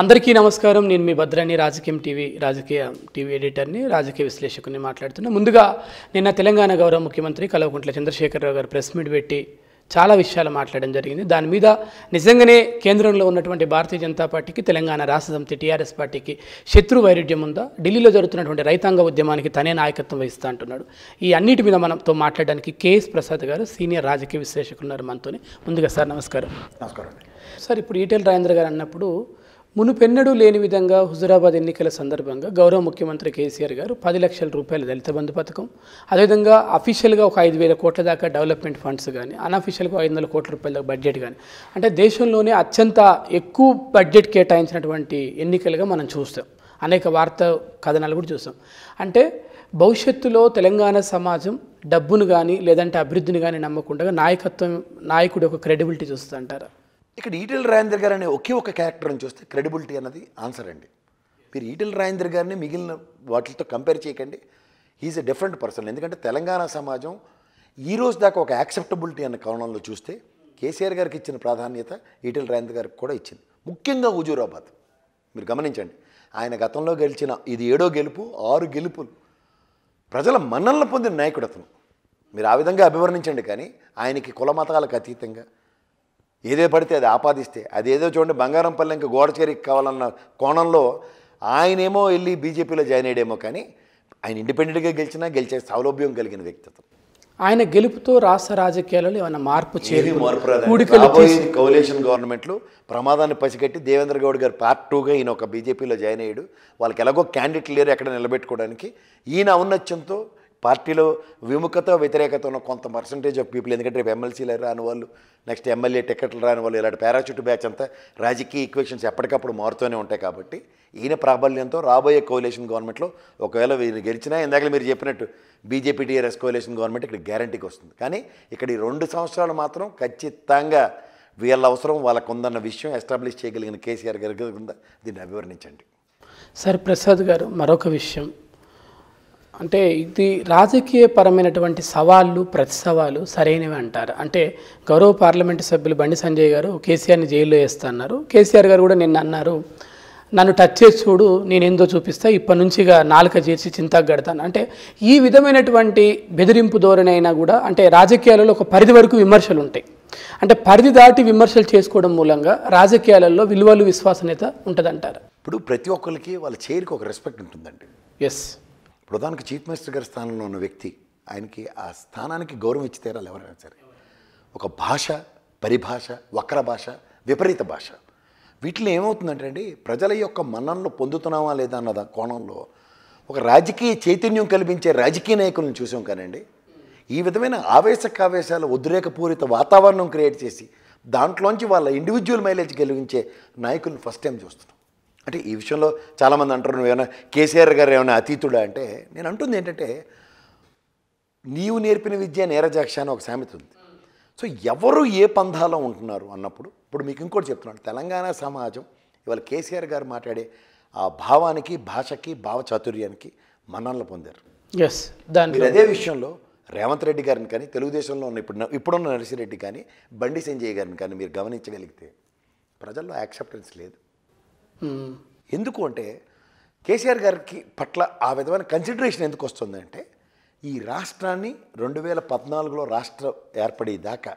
అందరికీ నమస్కారం నేను మీ భద్రాన్ని రాజకీయం టీవీ రాజకీయ టీవీ ఎడిటర్ని రాజకీయ విశ్లేషకుని మాట్లాడుతున్నా ముందుగా నిన్న తెలంగాణ గౌరవ ముఖ్యమంత్రి కల్వకుంట్ల చంద్రశేఖరరావు గారు ప్రెస్ మీట్ పెట్టి చాలా విషయాలు మాట్లాడడం జరిగింది దాని మీద నిజంగానే కేంద్రంలో ఉన్నటువంటి భారతీయ జనతా పార్టీకి తెలంగాణ రాష్ట్ర సమితి టీఆర్ఎస్ పార్టీకి శత్రు వైరుధ్యం ఉందా ఢిల్లీలో జరుగుతున్నటువంటి రైతాంగ ఉద్యమానికి తనే నాయకత్వం వహిస్తా అంటున్నాడు ఈ అన్నిటి మీద మనతో మాట్లాడడానికి కేఎస్ ప్రసాద్ గారు సీనియర్ రాజకీయ విశ్లేషకులు ఉన్నారు మనతోనే ముందుగా సార్ నమస్కారం నమస్కారం సార్ ఇప్పుడు ఈటెల్ రాజేంద్ర గారు అన్నప్పుడు మునుపెన్నడూ లేని విధంగా హుజురాబాద్ ఎన్నికల సందర్భంగా గౌరవ ముఖ్యమంత్రి కేసీఆర్ గారు పది లక్షల రూపాయల దళిత బంధు పథకం అదేవిధంగా అఫీషియల్గా ఒక ఐదు వేల కోట్ల దాకా డెవలప్మెంట్ ఫండ్స్ కానీ అన్అఫీషియల్గా ఐదు వందల కోట్ల రూపాయల బడ్జెట్ కానీ అంటే దేశంలోనే అత్యంత ఎక్కువ బడ్జెట్ కేటాయించినటువంటి ఎన్నికలుగా మనం చూస్తాం అనేక వార్తా కథనాలు కూడా చూస్తాం అంటే భవిష్యత్తులో తెలంగాణ సమాజం డబ్బును కానీ లేదంటే అభివృద్ధిని కానీ నమ్మకుండా నాయకత్వం నాయకుడు ఒక క్రెడిబిలిటీ చూస్తుంటారు ఇక్కడ ఈటెల్ రాజేందర్ గారు అనే ఒకే ఒక క్యారెక్టర్ని చూస్తే క్రెడిబిలిటీ అన్నది ఆన్సర్ అండి మీరు ఈటెల్ రాజేందర్ గారిని మిగిలిన వాటితో కంపేర్ చేయకండి ఈజ్ ఎ డిఫరెంట్ పర్సన్ ఎందుకంటే తెలంగాణ సమాజం ఈ రోజు దాకా ఒక యాక్సెప్టబిలిటీ అన్న కోణంలో చూస్తే కేసీఆర్ గారికి ఇచ్చిన ప్రాధాన్యత ఈటెల్ రాజేంద్ర గారికి కూడా ఇచ్చింది ముఖ్యంగా హుజూరాబాద్ మీరు గమనించండి ఆయన గతంలో గెలిచిన ఇది ఏడో గెలుపు ఆరు గెలుపులు ప్రజల మన్నలను పొందిన నాయకుడు అతను మీరు ఆ విధంగా అభివర్ణించండి కానీ ఆయనకి కుల మతాలకు అతీతంగా ఏదే పడితే అది ఆపాదిస్తే అదేదో చూడండి బంగారం పల్లె ఇంకా గోడచేరికి కావాలన్న కోణంలో ఆయనేమో వెళ్ళి బీజేపీలో జాయిన్ అయ్యాడేమో కానీ ఆయన ఇండిపెండెంట్గా గెలిచినా గెలిచే సౌలభ్యం కలిగిన వ్యక్తిత్వం ఆయన గెలుపుతో రాష్ట్ర రాజకీయాలలో ఏమైనా మార్పు చేరి మార్పు కౌలేషన్ గవర్నమెంట్లు ప్రమాదాన్ని పసిగట్టి దేవేంద్ర గౌడ్ గారు పార్ట్ టూగా ఈయన ఒక బీజేపీలో జాయిన్ అయ్యాడు వాళ్ళకి ఎలాగో క్యాండిడేట్ లేరు ఎక్కడ నిలబెట్టుకోవడానికి ఈయన ఔన్నత్యంతో పార్టీలో విముఖత వ్యతిరేకత ఉన్న కొంత పర్సంటేజ్ ఆఫ్ పీపుల్ ఎందుకంటే రేపు ఎమ్మెల్సీలు రాని వాళ్ళు నెక్స్ట్ ఎమ్మెల్యే టికెట్లు రాని వాళ్ళు ఇలాంటి పారాచూట్ బ్యాచ్ అంతా రాజకీయ ఈక్వేషన్స్ ఎప్పటికప్పుడు మారుతూనే ఉంటాయి కాబట్టి ఈయన ప్రాబల్యంతో రాబోయే కోలేషన్ గవర్నమెంట్లో ఒకవేళ వీరిని గెలిచినా ఇందాక మీరు చెప్పినట్టు బీజేపీ టీఆర్ఎస్ కోలేషన్ గవర్నమెంట్ ఇక్కడ గ్యారంటీకి వస్తుంది కానీ ఇక్కడ ఈ రెండు సంవత్సరాలు మాత్రం ఖచ్చితంగా వీళ్ళ అవసరం వాళ్ళకు ఉందన్న విషయం ఎస్టాబ్లిష్ చేయగలిగిన కేసీఆర్ గారి కింద దీన్ని అభివర్ణించండి సార్ ప్రసాద్ గారు మరొక విషయం అంటే ఇది రాజకీయపరమైనటువంటి సవాళ్ళు ప్రతి సవాళ్ళు సరైనవి అంటారు అంటే గౌరవ పార్లమెంటు సభ్యులు బండి సంజయ్ గారు కేసీఆర్ని జైల్లో అన్నారు కేసీఆర్ గారు కూడా నిన్న అన్నారు నన్ను టచ్ చేసి చూడు నేనేందో చూపిస్తా ఇప్పటి నుంచిగా నాలుక చేర్చి చింతకు గడతాను అంటే ఈ విధమైనటువంటి బెదిరింపు ధోరణి అయినా కూడా అంటే రాజకీయాలలో ఒక పరిధి వరకు విమర్శలు ఉంటాయి అంటే పరిధి దాటి విమర్శలు చేసుకోవడం మూలంగా రాజకీయాలలో విలువలు విశ్వాసనీయత ఉంటుందంటారు ఇప్పుడు ప్రతి ఒక్కరికి వాళ్ళ చేరికి ఒక రెస్పెక్ట్ ఉంటుందండి ఎస్ ప్రధానికి చీఫ్ మినిస్టర్ గారి స్థానంలో ఉన్న వ్యక్తి ఆయనకి ఆ స్థానానికి గౌరవం ఇచ్చి తీరాలి ఎవరైనా సరే ఒక భాష పరిభాష వక్ర భాష విపరీత భాష వీటిలో ఏమవుతుందంటే అండి ప్రజల యొక్క మన్ననలు పొందుతున్నామా లేదా అన్న కోణంలో ఒక రాజకీయ చైతన్యం కల్పించే రాజకీయ నాయకులను చూసాం కానండి ఈ విధమైన ఆవేశకావేశాలు ఉద్రేకపూరిత వాతావరణం క్రియేట్ చేసి దాంట్లోంచి వాళ్ళ ఇండివిజువల్ మైలేజ్ కలిగించే నాయకులను ఫస్ట్ టైం చూస్తున్నాం అంటే ఈ విషయంలో చాలామంది అంటారు నువ్వేమైనా కేసీఆర్ గారు ఏమైనా అతీతుడా అంటే నేను అంటుంది ఏంటంటే నీవు నేర్పిన విద్య నేరజాక్ష అని ఒక సామెత ఉంది సో ఎవరు ఏ పంధాలో ఉంటున్నారు అన్నప్పుడు ఇప్పుడు మీకు ఇంకోటి చెప్తున్నాను తెలంగాణ సమాజం ఇవాళ కేసీఆర్ గారు మాట్లాడే ఆ భావానికి భాషకి భావ చాతుర్యానికి మన్ననలు పొందారు ఎస్ దాని అదే విషయంలో రేవంత్ రెడ్డి గారిని కానీ తెలుగుదేశంలో ఉన్న ఇప్పుడు ఇప్పుడున్న నరసిరెడ్డి కానీ బండి సంజయ్ గారిని కానీ మీరు గమనించగలిగితే ప్రజల్లో యాక్సెప్టెన్స్ లేదు ఎందుకు అంటే కేసీఆర్ గారికి పట్ల ఆ విధమైన కన్సిడరేషన్ ఎందుకు వస్తుందంటే ఈ రాష్ట్రాన్ని రెండు వేల పద్నాలుగులో రాష్ట్రం ఏర్పడేదాకా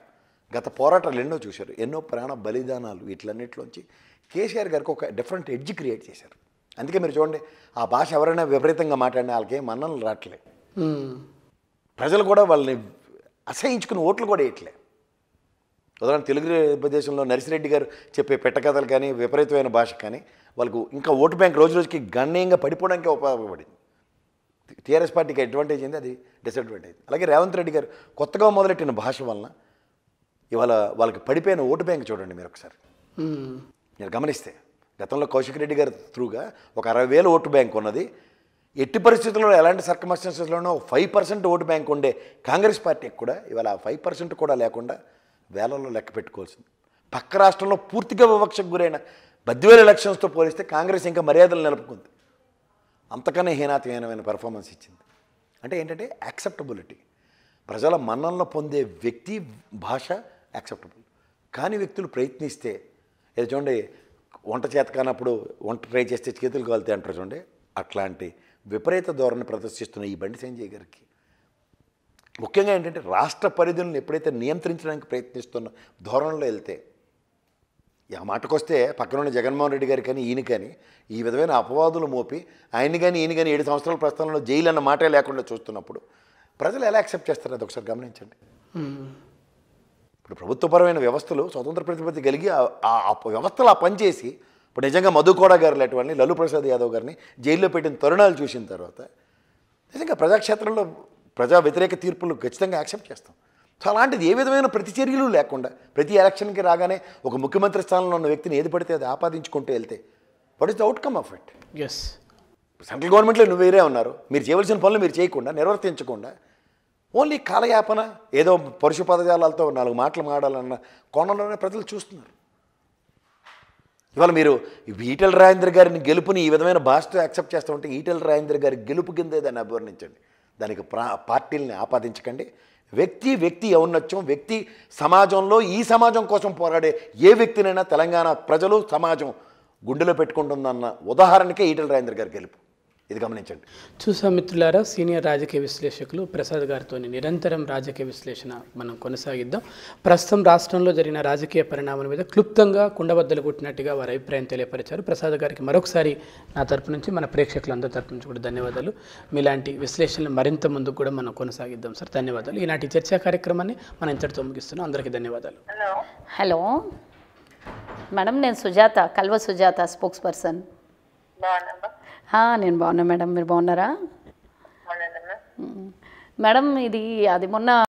గత పోరాటాలు ఎన్నో చూశారు ఎన్నో ప్రాణ బలిదానాలు వీటిలన్నింటిలోంచి కేసీఆర్ గారికి ఒక డిఫరెంట్ ఎడ్జ్ క్రియేట్ చేశారు అందుకే మీరు చూడండి ఆ భాష ఎవరైనా విపరీతంగా మాట్లాడినా వాళ్ళకి మన్నలు రావట్లే ప్రజలు కూడా వాళ్ళని అసహించుకుని ఓట్లు కూడా వేయట్లే ఉదాహరణ దేశంలో నర్సిరెడ్డి గారు చెప్పే పెట్టకథలు కానీ విపరీతమైన భాష కానీ వాళ్ళకు ఇంకా ఓటు బ్యాంక్ రోజు రోజుకి గణనీయంగా పడిపోవడానికి ఉపయోగపడింది టీఆర్ఎస్ పార్టీకి అడ్వాంటేజ్ ఏంది అది డిసడ్వాంటేజ్ అలాగే రేవంత్ రెడ్డి గారు కొత్తగా మొదలెట్టిన భాష వలన ఇవాళ వాళ్ళకి పడిపోయిన ఓటు బ్యాంక్ చూడండి మీరు ఒకసారి మీరు గమనిస్తే గతంలో కౌశిక్ రెడ్డి గారి త్రూగా ఒక అరవై వేల ఓటు బ్యాంక్ ఉన్నది ఎట్టి పరిస్థితుల్లో ఎలాంటి సర్కమర్స్టెన్సెస్లోనో ఫైవ్ పర్సెంట్ ఓటు బ్యాంక్ ఉండే కాంగ్రెస్ పార్టీకి కూడా ఇవాళ ఫైవ్ పర్సెంట్ కూడా లేకుండా వేలల్లో లెక్క పెట్టుకోవాల్సింది పక్క రాష్ట్రంలో పూర్తిగా వివక్షకు గురైన బద్దివేల ఎలక్షన్స్తో పోలిస్తే కాంగ్రెస్ ఇంకా మర్యాదలు నిలుపుకుంది అంతకన్నా హీనాతహీనమైన పెర్ఫార్మెన్స్ ఇచ్చింది అంటే ఏంటంటే యాక్సెప్టబిలిటీ ప్రజల మన్నంలో పొందే వ్యక్తి భాష యాక్సెప్టబుల్ కాని వ్యక్తులు ప్రయత్నిస్తే ఏదో చూడండి వంట చేత కానప్పుడు వంట ట్రై చేస్తే చేతులు కాలుతాయి అంటారు చూడండి అట్లాంటి విపరీత ధోరణి ప్రదర్శిస్తున్న ఈ బండి సంజయ్ గారికి ముఖ్యంగా ఏంటంటే రాష్ట్ర పరిధులను ఎప్పుడైతే నియంత్రించడానికి ప్రయత్నిస్తున్న ధోరణిలో వెళ్తే ఆ మాటకొస్తే పక్కనున్న జగన్మోహన్ రెడ్డి గారు కానీ ఈయన కానీ ఈ విధమైన అపవాదులు మోపి ఆయన కానీ ఈయన కానీ ఏడు సంవత్సరాల ప్రస్థానంలో జైలు అన్న మాటే లేకుండా చూస్తున్నప్పుడు ప్రజలు ఎలా యాక్సెప్ట్ చేస్తారు అది ఒకసారి గమనించండి ఇప్పుడు ప్రభుత్వపరమైన వ్యవస్థలు స్వతంత్ర ప్రతిపత్తి కలిగి ఆ వ్యవస్థలు ఆ పనిచేసి ఇప్పుడు నిజంగా మధుకోడ గారు లాంటి లల్లు ప్రసాద్ యాదవ్ గారిని జైల్లో పెట్టిన తరుణాలు చూసిన తర్వాత నిజంగా ప్రజాక్షేత్రంలో ప్రజా వ్యతిరేక తీర్పులు ఖచ్చితంగా యాక్సెప్ట్ చేస్తాం సో అలాంటిది ఏ విధమైన ప్రతిచర్యలు లేకుండా ప్రతి ఎలక్షన్కి రాగానే ఒక ముఖ్యమంత్రి స్థానంలో ఉన్న వ్యక్తిని ఏది పడితే అది ఆపాదించుకుంటూ వెళ్తే what is the outcome of it as central గవర్నమెంట్లో నువ్వు వేరే ఉన్నారు మీరు చేయవలసిన పనులు మీరు చేయకుండా నిర్వర్తించకుండా ఓన్లీ కాలయాపన ఏదో పరుష పదజాలతో నాలుగు మాటలు మాడాలన్న కోణంలోనే ప్రజలు చూస్తున్నారు ఇవాళ మీరు ఈటల రాజేంద్ర గారిని గెలుపుని ఈ విధమైన భాషతో యాక్సెప్ట్ చేస్తూ ఉంటే ఈటల రాజేంద్ర గారి గెలుపు కింద దాన్ని అభివర్ణించండి దానికి ప్రా పార్టీలని ఆపాదించకండి వ్యక్తి వ్యక్తి ఔన్నత్యం వ్యక్తి సమాజంలో ఈ సమాజం కోసం పోరాడే ఏ వ్యక్తినైనా తెలంగాణ ప్రజలు సమాజం గుండెలో పెట్టుకుంటుందన్న ఉదాహరణకే ఈటల రాజేంద్ర గారి గెలుపు ఇది గమనించండి చూసా మిత్రులారా సీనియర్ రాజకీయ విశ్లేషకులు ప్రసాద్ గారితో నిరంతరం రాజకీయ విశ్లేషణ మనం కొనసాగిద్దాం ప్రస్తుతం రాష్ట్రంలో జరిగిన రాజకీయ పరిణామాల మీద క్లుప్తంగా కుండబద్దలు కొట్టినట్టుగా వారి అభిప్రాయం తెలియపరిచారు ప్రసాద్ గారికి మరొకసారి నా తరపు నుంచి మన ప్రేక్షకులందరి తరపు నుంచి కూడా ధన్యవాదాలు మీలాంటి విశ్లేషణలు మరింత ముందు కూడా మనం కొనసాగిద్దాం సార్ ధన్యవాదాలు ఈనాటి చర్చా కార్యక్రమాన్ని మనం ఇంతటితో ముగిస్తున్నాం అందరికీ ధన్యవాదాలు హలో మేడం నేను సుజాత కల్వ సుజాత స్పోక్స్ పర్సన్ నేను బాగున్నా మేడం మీరు బాగున్నారా మేడం ఇది అది మొన్న